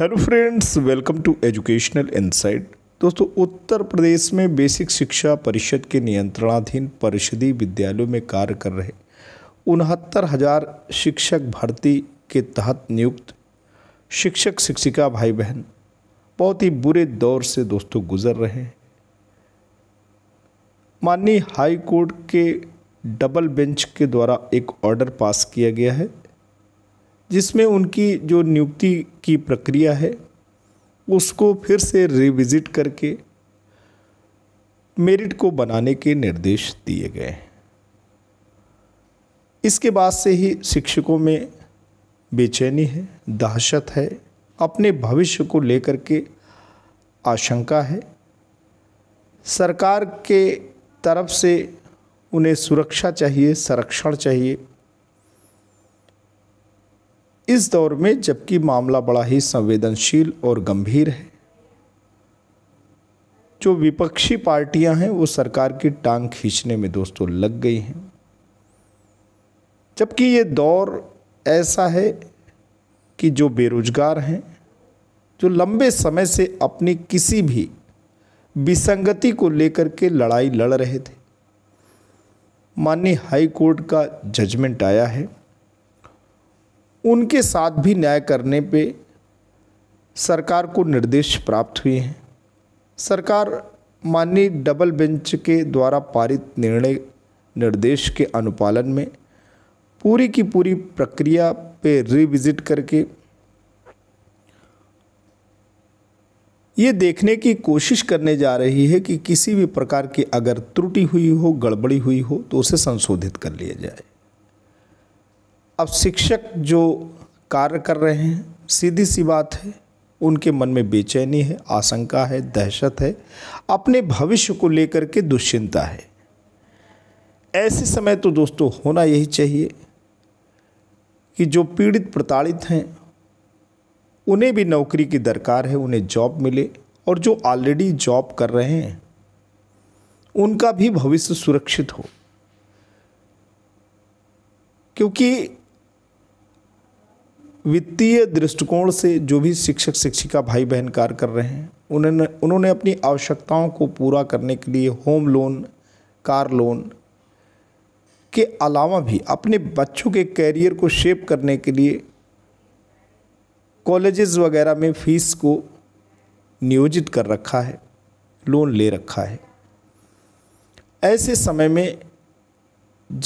hello friends welcome to educational insight दोस्तों उत्तर प्रदेश में basic शिक्षा परिषद के नियंत्रणाधीन परिषदी विद्यालयों में कार्य कर रहे उनहत्तर हजार शिक्षक भर्ती के तहत नियुक्त शिक्षक शिक्षिका भाई बहन बहुत ही बुरे दौर से दोस्तों गुजर रहे हैं माननीय हाई कोर्ट के डबल बेंच के द्वारा एक ऑर्डर पास किया गया है जिसमें उनकी जो नियुक्ति की प्रक्रिया है उसको फिर से रिविज़िट करके मेरिट को बनाने के निर्देश दिए गए हैं इसके बाद से ही शिक्षकों में बेचैनी है दहशत है अपने भविष्य को लेकर के आशंका है सरकार के तरफ से उन्हें सुरक्षा चाहिए संरक्षण चाहिए इस दौर में जबकि मामला बड़ा ही संवेदनशील और गंभीर है जो विपक्षी पार्टियां हैं वो सरकार की टांग खींचने में दोस्तों लग गई हैं जबकि ये दौर ऐसा है कि जो बेरोजगार हैं जो लंबे समय से अपनी किसी भी विसंगति को लेकर के लड़ाई लड़ रहे थे माननीय हाई कोर्ट का जजमेंट आया है उनके साथ भी न्याय करने पे सरकार को निर्देश प्राप्त हुए हैं सरकार माननीय डबल बेंच के द्वारा पारित निर्णय निर्देश के अनुपालन में पूरी की पूरी प्रक्रिया पे रिविजिट करके ये देखने की कोशिश करने जा रही है कि किसी भी प्रकार की अगर त्रुटि हुई हो गड़बड़ी हुई हो तो उसे संशोधित कर लिया जाए अब शिक्षक जो कार्य कर रहे हैं सीधी सी बात है उनके मन में बेचैनी है आशंका है दहशत है अपने भविष्य को लेकर के दुश्चिंता है ऐसे समय तो दोस्तों होना यही चाहिए कि जो पीड़ित प्रताड़ित हैं उन्हें भी नौकरी की दरकार है उन्हें जॉब मिले और जो ऑलरेडी जॉब कर रहे हैं उनका भी भविष्य सुरक्षित हो क्योंकि वित्तीय दृष्टिकोण से जो भी शिक्षक शिक्षिका भाई बहन कार्य कर रहे हैं उन्होंने उन्होंने अपनी आवश्यकताओं को पूरा करने के लिए होम लोन कार लोन के अलावा भी अपने बच्चों के कैरियर को शेप करने के लिए कॉलेजेस वगैरह में फीस को नियोजित कर रखा है लोन ले रखा है ऐसे समय में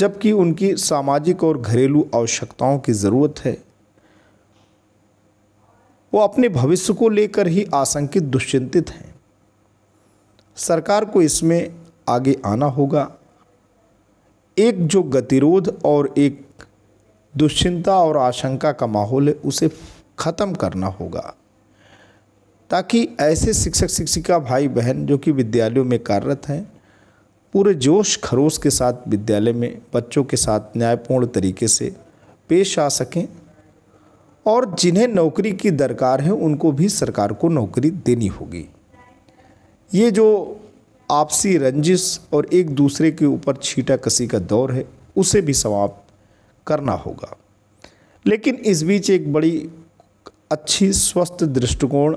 जबकि उनकी सामाजिक और घरेलू आवश्यकताओं की ज़रूरत है वो अपने भविष्य को लेकर ही आशंकित दुश्चिंतित हैं सरकार को इसमें आगे आना होगा एक जो गतिरोध और एक दुश्चिंता और आशंका का माहौल है उसे ख़त्म करना होगा ताकि ऐसे शिक्षक शिक्षिका भाई बहन जो कि विद्यालयों में कार्यरत हैं पूरे जोश खरोश के साथ विद्यालय में बच्चों के साथ न्यायपूर्ण तरीके से पेश आ सकें और जिन्हें नौकरी की दरकार है उनको भी सरकार को नौकरी देनी होगी ये जो आपसी रंजिश और एक दूसरे के ऊपर छीटा कसी का दौर है उसे भी समाप्त करना होगा लेकिन इस बीच एक बड़ी अच्छी स्वस्थ दृष्टिकोण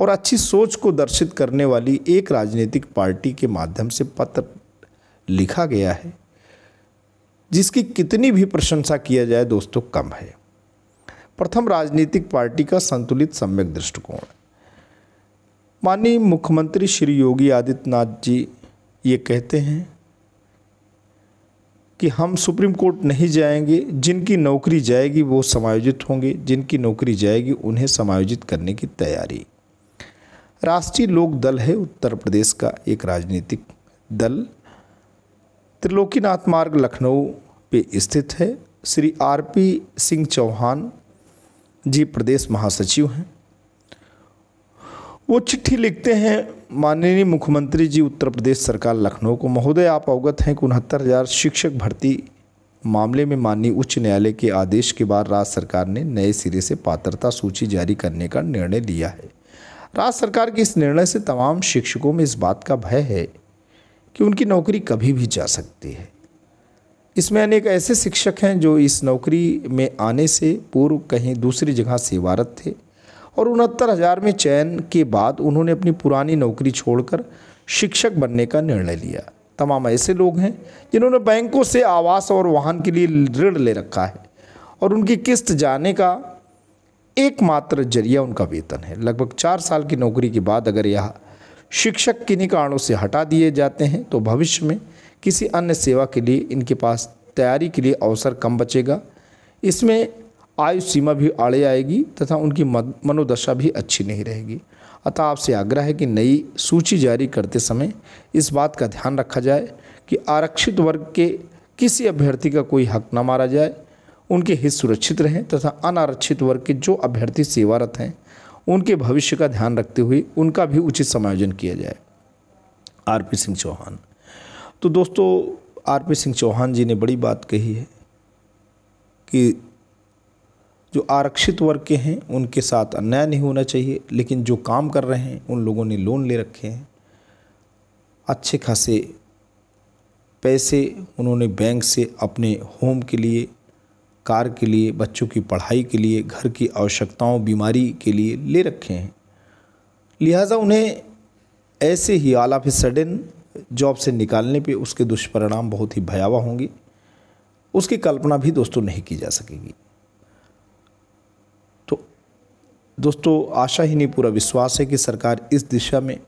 और अच्छी सोच को दर्शित करने वाली एक राजनीतिक पार्टी के माध्यम से पत्र लिखा गया है जिसकी कितनी भी प्रशंसा किया जाए दोस्तों कम है प्रथम राजनीतिक पार्टी का संतुलित सम्यक दृष्टिकोण माननीय मुख्यमंत्री श्री योगी आदित्यनाथ जी ये कहते हैं कि हम सुप्रीम कोर्ट नहीं जाएंगे जिनकी नौकरी जाएगी वो समायोजित होंगे जिनकी नौकरी जाएगी उन्हें समायोजित करने की तैयारी राष्ट्रीय लोक दल है उत्तर प्रदेश का एक राजनीतिक दल त्रिलोकीनाथ मार्ग लखनऊ पे स्थित है श्री आर पी सिंह चौहान जी प्रदेश महासचिव हैं वो चिट्ठी लिखते हैं माननीय मुख्यमंत्री जी उत्तर प्रदेश सरकार लखनऊ को महोदय आप अवगत हैं कि उनहत्तर हज़ार शिक्षक भर्ती मामले में माननीय उच्च न्यायालय के आदेश के बाद राज्य सरकार ने नए सिरे से पात्रता सूची जारी करने का निर्णय लिया है राज्य सरकार के इस निर्णय से तमाम शिक्षकों में इस बात का भय है कि उनकी नौकरी कभी भी जा सकती है इसमें अनेक ऐसे शिक्षक हैं जो इस नौकरी में आने से पूर्व कहीं दूसरी जगह सेवारत थे और उनहत्तर हज़ार में चयन के बाद उन्होंने अपनी पुरानी नौकरी छोड़कर शिक्षक बनने का निर्णय लिया तमाम ऐसे लोग हैं जिन्होंने बैंकों से आवास और वाहन के लिए ऋण ले रखा है और उनकी किस्त जाने का एकमात्र जरिया उनका वेतन है लगभग चार साल की नौकरी के बाद अगर यह शिक्षक किन्हीं कारणों से हटा दिए जाते हैं तो भविष्य में किसी अन्य सेवा के लिए इनके पास तैयारी के लिए अवसर कम बचेगा इसमें आयु सीमा भी आड़े आएगी तथा उनकी मनोदशा भी अच्छी नहीं रहेगी अतः आपसे आग्रह है कि नई सूची जारी करते समय इस बात का ध्यान रखा जाए कि आरक्षित वर्ग के किसी अभ्यर्थी का कोई हक न मारा जाए उनके हित सुरक्षित रहें तथा अनारक्षित वर्ग के जो अभ्यर्थी सेवारत हैं उनके भविष्य का ध्यान रखते हुए उनका भी उचित समायोजन किया जाए आर पी सिंह चौहान तो दोस्तों आर पी सिंह चौहान जी ने बड़ी बात कही है कि जो आरक्षित वर्ग के हैं उनके साथ अन्याय नहीं होना चाहिए लेकिन जो काम कर रहे हैं उन लोगों ने लोन ले रखे हैं अच्छे खासे पैसे उन्होंने बैंक से अपने होम के लिए कार के लिए बच्चों की पढ़ाई के लिए घर की आवश्यकताओं बीमारी के लिए ले रखे हैं लिहाजा उन्हें ऐसे ही आलाफ सडन जॉब से निकालने पे उसके दुष्परिणाम बहुत ही भयावह होंगे उसकी कल्पना भी दोस्तों नहीं की जा सकेगी तो दोस्तों आशा ही नहीं पूरा विश्वास है कि सरकार इस दिशा में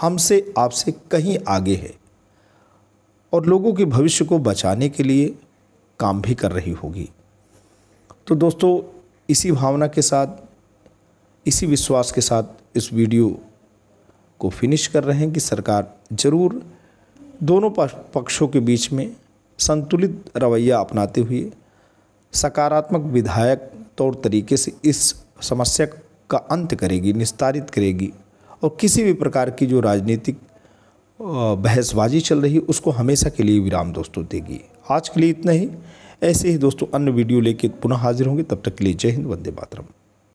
हमसे आपसे कहीं आगे है और लोगों के भविष्य को बचाने के लिए काम भी कर रही होगी तो दोस्तों इसी भावना के साथ इसी विश्वास के साथ इस वीडियो को फिनिश कर रहे हैं कि सरकार जरूर दोनों पक्षों के बीच में संतुलित रवैया अपनाते हुए सकारात्मक विधायक तौर तरीके से इस समस्या का अंत करेगी निस्तारित करेगी और किसी भी प्रकार की जो राजनीतिक बहसबाजी चल रही है उसको हमेशा के लिए विराम दोस्तों देगी आज के लिए इतना ही ऐसे ही दोस्तों अन्य वीडियो लेके पुनः हाजिर होंगे तब तक के लिए जय हिंद वंदे मातरम